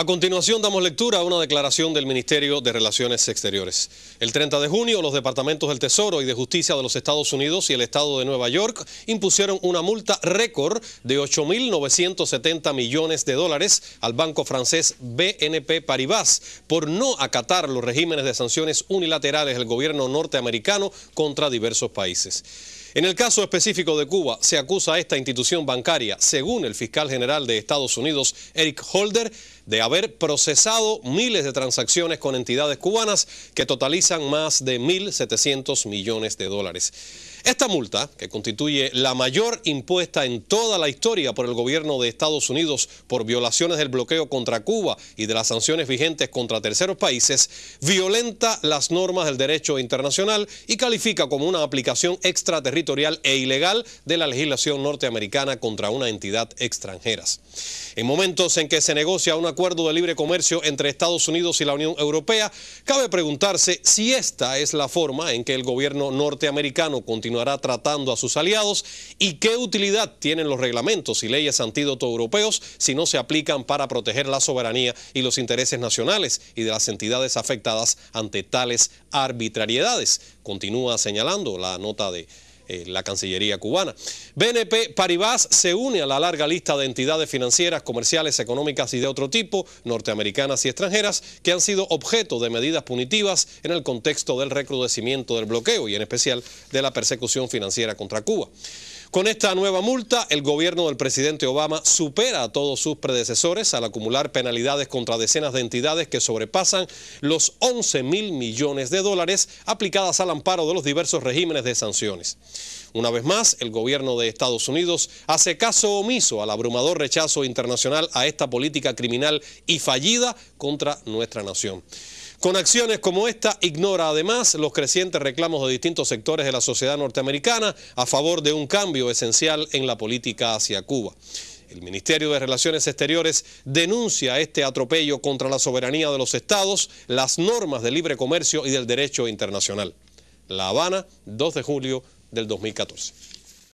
A continuación damos lectura a una declaración del Ministerio de Relaciones Exteriores. El 30 de junio, los departamentos del Tesoro y de Justicia de los Estados Unidos y el Estado de Nueva York impusieron una multa récord de 8.970 millones de dólares al banco francés BNP Paribas por no acatar los regímenes de sanciones unilaterales del gobierno norteamericano contra diversos países. En el caso específico de Cuba, se acusa a esta institución bancaria, según el fiscal general de Estados Unidos, Eric Holder, de haber procesado miles de transacciones con entidades cubanas que totalizan más de 1.700 millones de dólares. Esta multa, que constituye la mayor impuesta en toda la historia por el gobierno de Estados Unidos por violaciones del bloqueo contra Cuba y de las sanciones vigentes contra terceros países, violenta las normas del derecho internacional y califica como una aplicación extraterritorial e ilegal de la legislación norteamericana contra una entidad extranjera. En momentos en que se negocia un acuerdo de libre comercio entre Estados Unidos y la Unión Europea, cabe preguntarse si esta es la forma en que el gobierno norteamericano continúa continuará tratando a sus aliados y qué utilidad tienen los reglamentos y leyes antídoto europeos si no se aplican para proteger la soberanía y los intereses nacionales y de las entidades afectadas ante tales arbitrariedades. Continúa señalando la nota de eh, la Cancillería cubana. BNP Paribas se une a la larga lista de entidades financieras, comerciales, económicas y de otro tipo, norteamericanas y extranjeras, que han sido objeto de medidas punitivas en el contexto del recrudecimiento del bloqueo y en especial de la persecución financiera contra Cuba. Con esta nueva multa, el gobierno del presidente Obama supera a todos sus predecesores al acumular penalidades contra decenas de entidades que sobrepasan los 11 mil millones de dólares aplicadas al amparo de los diversos regímenes de sanciones. Una vez más, el gobierno de Estados Unidos hace caso omiso al abrumador rechazo internacional a esta política criminal y fallida contra nuestra nación. Con acciones como esta, ignora además los crecientes reclamos de distintos sectores de la sociedad norteamericana a favor de un cambio esencial en la política hacia Cuba. El Ministerio de Relaciones Exteriores denuncia este atropello contra la soberanía de los estados, las normas de libre comercio y del derecho internacional. La Habana, 2 de julio del 2014.